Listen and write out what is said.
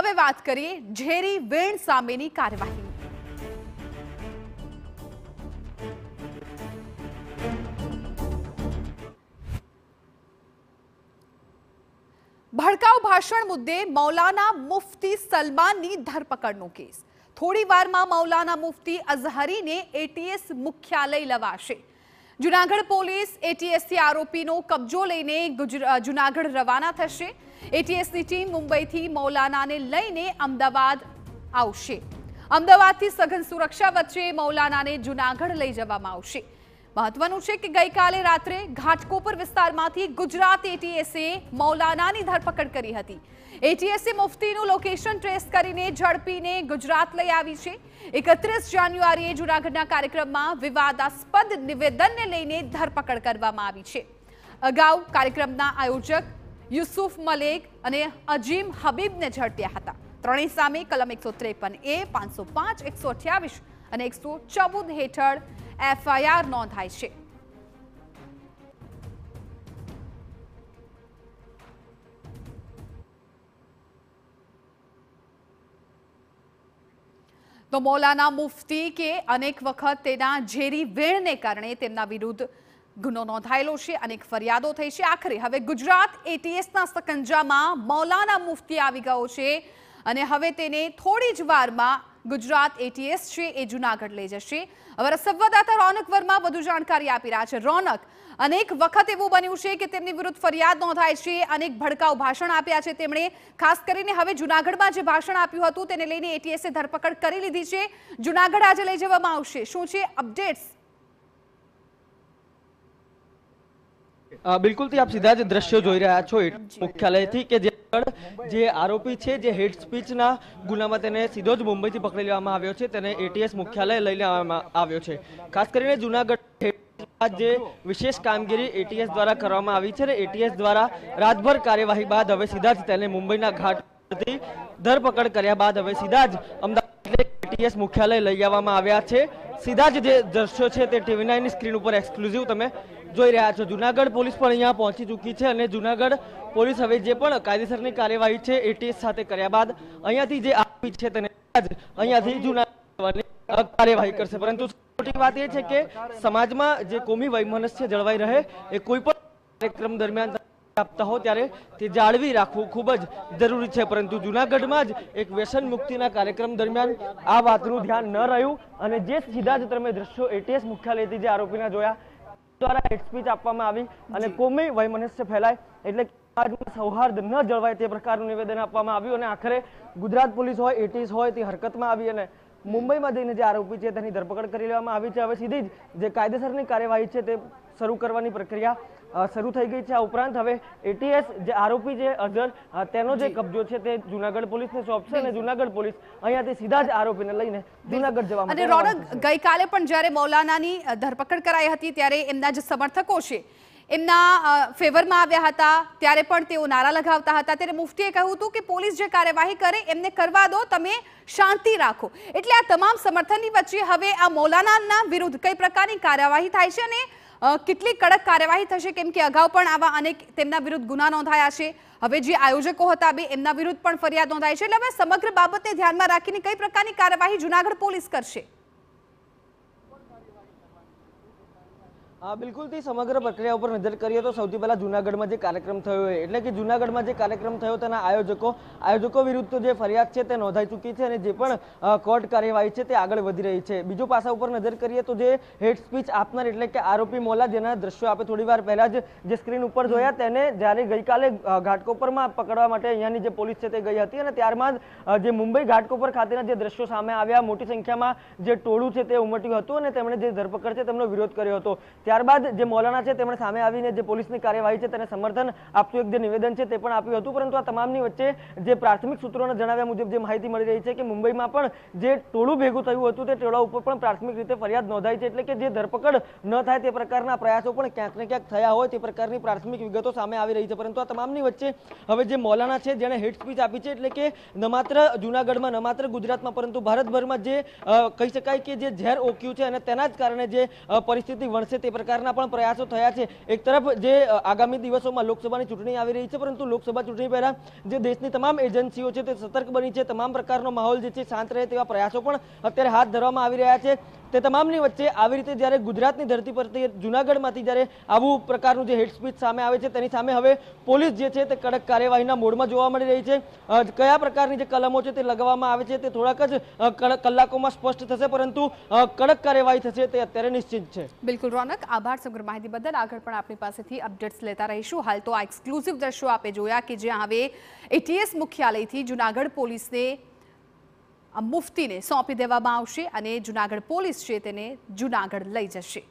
હવે વાત કરીએ ઝેરી વેણ સામેની કાર્યવાહી ભડકાઉ ભાષણ મુદ્દે મૌલાના મુફતી સલમાનની ધરપકડનો કેસ થોડી વારમાં મૌલાના મુફતી અઝહરીને એટીએસ મુખ્યાલય લવાશે જુનાગઢ પોલીસ એટીએસથી આરોપીનો કબજો લઈને જુનાગઢ રવાના થશે એટીએસની ટીમ મુંબઈથી મૌલાનાને લઈને અમદાવાદ આવશે અમદાવાદથી સઘન સુરક્ષા વચ્ચે મૌલાનાને જુનાગઢ લઈ જવામાં આવશે મહત્વનું છે કે ગઈકાલે રાત્રે ઘાટકોપર વિસ્તારમાંથી ગુજરાત એટીએસએ મૌલાનાની ધરપકડ કરી હતી એટીએસએ મુફ્તીનું લોકેશન ટ્રેસ કરીને ઝડપીને ગુજરાત લઈ આવી છે એકત્રીસ જાન્યુઆરીએ જૂનાગઢના કાર્યક્રમમાં વિવાદાસ્પદ નિવેદનને લઈને ધરપકડ કરવામાં આવી છે અગાઉ કાર્યક્રમના આયોજક યુસુફ મલેક અને અજીમ હબીબને ઝડપ્યા હતા ત્રણેય સામે કલમ એકસો ત્રેપન એ પાંચસો પાંચ એકસો અઠ્યાવીસ અને એકસો ચૌદ હેઠળ એફઆઈઆર નોંધાઈ છે તો મૌલાના મુફતી કે અનેક વખત તેના ઝેરી વેણને કારણે તેમના વિરુદ્ધ ગુનો નોંધાયેલો છે અનેક ફરિયાદો થઈ છે આખરે હવે ગુજરાત એટીએસના સકંજામાં મૌલાના મુફતી આવી ગયો છે અને હવે તેને થોડી જ વારમાં ગુજરાત એટીએસ છે એ જુનાગઢ લઈ જશે હવે સંવાદદાતા રોનક વર્મા વધુ જાણકારી આપી રહ્યા છે રોનક અનેક વખત એવું બન્યું છે કે તેમની વિરુદ્ધ ફરિયાદ નોંધાય છે અનેક ભડકાઉ ભાષણ આપ્યા છે તેમણે ખાસ કરીને હવે જુનાગઢમાં જે ભાષણ આપ્યું હતું તેને લઈને એટીએસે ધરપકડ કરી લીધી છે જુનાગઢ આજે લઈ જવામાં આવશે શું છે અપડેટ્સ બિલકુલથી આપ સીધા જ દ્રશ્યો જોઈ રહ્યા છો મુખ્યાલયથી કે જે જે આરોપી છે જે હેડ સ્પીચના ગુનામાં તેને સીધો જ મુંબઈથી પકડી લેવામાં આવ્યો છે તેને એટીએસ મુખ્યાલય લઈ લેવામાં આવ્યો છે ખાસ કરીને જુનાગઢ જે વિશેષ કામગીરી એટીએસ દ્વારા કરવામાં આવી છે અને એટીએસ દ્વારા રાતભર કાર્યવાહી બાદ હવે સીધા જ તેને મુંબઈના ઘાટથી ધરપકડ કર્યા બાદ હવે સીધા જ અમદાવાદ બાઇકને કેટીએસ મુખ્યાલય લઈ જવામાં આવ્યા છે સીધા જ જે દ્રશ્યો છે તે ટીવી નાઇનની સ્ક્રીન ઉપર એક્સક્લુઝિવ તમે જોઈ રહ્યા છો જુનાગઢ પોલીસ પણ અહીંયા પહોંચી ચૂકી છે અને જુનાગઢ પોલીસ હવે જે પણ કાયદેસરની કાર્યવાહી છે એટીએસ સાથે કર્યા બાદ અહીંયાથી જે આપી છે તેને અહીંયાથી જુનાગઢ કાર્યવાહી કરશે પરંતુ મોટી વાત એ છે કે સમાજમાં જે કોમી વૈમનસ્ય જળવાઈ રહે એ કોઈ પણ કાર્યક્રમ દરમિયાન આપતા હો ત્યારે તે જાળવી રાખવું ખૂબ જ જરૂરી છે પરંતુ જૂનાગઢમાં જ એક વ્યસન મુક્તિના કાર્યક્રમ દરમિયાન આ વાતનું ધ્યાન ન રહ્યું અને જે સીધા જ તમે દ્રશ્યો એટીએસ મુખ્યાલયથી જે આરોપીના જોયા દ્વારા હેડ આપવામાં આવી અને કોમી વયમનસ્ય ફેલાય એટલે સૌહાર્દ ન જળવાય તે પ્રકારનું નિવેદન આપવામાં આવ્યું અને આખરે ગુજરાત પોલીસ હોય એટીસ હોય તે હરકતમાં આવી અને મુંબઈમાં જઈને જે આરોપી છે તેની ધરપકડ કરી લેવામાં આવી છે હવે સીધી જ જે કાયદેસરની કાર્યવાહી છે તે શરૂ કરવાની પ્રક્રિયા શરૂ થઈ ગઈ છે આ ઉપરાંત હવે એટીએસ જે આરોપી જે અઝર તેનો જે કબજો છે તે જુનાગઢ પોલીસને સોંપશે અને જુનાગઢ પોલીસ અહીંયાથી સીધા જ આરોપીને લઈને જુનાગઢ જવા અને રોનક ગઈકાલે પણ જ્યારે મૌલાનાની ધરપકડ કરાઈ હતી ત્યારે એમના જે સમર્થકો છે એમના ફેવરમાં આવ્યા હતા ત્યારે પણ તેઓ નારા લગાવતા હતા ત્યારે મુફ્તીએ કહ્યું હતું કે પોલીસ જે કાર્યવાહી કરે એમને કરવા દો તમે શાંતિ રાખો એટલે આ તમામ સમર્થનની વચ્ચે હવે આ મૌલાના વિરુદ્ધ કઈ પ્રકારની કાર્યવાહી થાય છે અને કેટલી કડક કાર્યવાહી થશે કેમ કે અગાઉ પણ આવા અનેક તેમના વિરુદ્ધ ગુના નોંધાયા છે હવે જે આયોજકો હતા બે એમના વિરુદ્ધ પણ ફરિયાદ નોંધાઈ છે એટલે હવે સમગ્ર બાબતને ધ્યાનમાં રાખીને કઈ પ્રકારની કાર્યવાહી જુનાગઢ પોલીસ કરશે બિલકુલથી સમગ્ર પ્રક્રિયા ઉપર નજર કરીએ તો સૌથી પહેલાં જૂનાગઢમાં જે કાર્યક્રમ થયો એટલે કે જૂનાગઢમાં જે કાર્યક્રમ થયો તેના આયોજકો આયોજકો વિરુદ્ધ જે ફરિયાદ છે તે નોંધાઈ ચૂકી છે અને જે પણ કોર્ટ કાર્યવાહી છે તે આગળ વધી રહી છે બીજો પાસા ઉપર નજર કરીએ તો જે હેડ સ્પીચ આપનાર એટલે કે આરોપી મોલા જેના દ્રશ્યો આપણે થોડીવાર પહેલાં જ જે સ્ક્રીન ઉપર જોયા તેને જ્યારે ગઈકાલે ઘાટકોપરમાં પકડવા માટે અહીંયાની જે પોલીસ છે તે ગઈ હતી અને ત્યારબાદ જે મુંબઈ ઘાટકોપર ખાતેના જે દ્રશ્યો સામે આવ્યા મોટી સંખ્યામાં જે ટોળું છે તે ઉમટ્યું હતું અને તેમણે જે ધરપકડ છે તેમનો વિરોધ કર્યો હતો ત્યારબાદ જે મૌલાના છે તેમણે સામે આવીને જે પોલીસની કાર્યવાહી છે તેને સમર્થન આપતું એક જે નિવેદન છે તે પણ આપ્યું હતું પરંતુ આ તમામની વચ્ચે જે પ્રાથમિક સૂત્રોના જણાવ્યા મુજબ જે માહિતી મળી રહી છે કે મુંબઈમાં પણ જે ટોળું ભેગું થયું હતું તે ટોળા ઉપર પણ પ્રાથમિક રીતે ફરિયાદ નોંધાઈ છે એટલે કે જે ધરપકડ ન થાય તે પ્રકારના પ્રયાસો પણ ક્યાંક ને ક્યાંક થયા હોય તે પ્રકારની પ્રાથમિક વિગતો સામે આવી રહી છે પરંતુ આ તમામની વચ્ચે હવે જે મૌલાના છે જેણે હેડ સ્પીચ આપી છે એટલે કે ન માત્ર જૂનાગઢમાં ન માત્ર ગુજરાતમાં પરંતુ ભારતભરમાં જે કહી શકાય કે જે ઝેર ઓક્યું છે અને તેના જ કારણે જે પરિસ્થિતિ વણસે તે સરકારના પણ પ્રયાસો થયા છે એક તરફ જે આગામી દિવસોમાં લોકસભાની ચૂંટણી આવી રહી છે પરંતુ લોકસભા ચૂંટણી પહેલા જે દેશની તમામ એજન્સીઓ છે તે સતર્ક બની છે તમામ પ્રકારનો માહોલ જે છે શાંત રહે તેવા પ્રયાસો પણ અત્યારે હાથ ધરવામાં આવી રહ્યા છે તે તમામની વચ્ચે આવી રીતે જ્યારે ગુજરાતની ધરતી પરથી જૂનાગઢમાંથી જ્યારે આવું પ્રકારનું જે હેડ સ્પીચ સામે આવે છે તેની સામે હવે પોલીસ જે છે તે કડક કાર્યવાહીના મોડમાં જોવા મળી રહી છે કયા પ્રકારની જે કલમો છે તે લગાવવામાં આવે છે તે થોડાક જ કલાકોમાં સ્પષ્ટ થશે પરંતુ કડક કાર્યવાહી થશે તે અત્યારે નિશ્ચિત છે બિલકુલ રોનક આભાર સમગ્ર માહિતી બદલ આગળ પણ આપણી પાસેથી અપડેટ્સ લેતા રહીશું હાલ તો આ એક્સક્લુઝિવ દ્રશ્યો આપે જોયા કે જ્યાં હવે એટીએસ મુખ્યાલયથી જૂનાગઢ પોલીસને મુફ્તીને સોંપી દેવામાં આવશે અને જુનાગઢ પોલીસ છે તેને જુનાગઢ લઈ જશે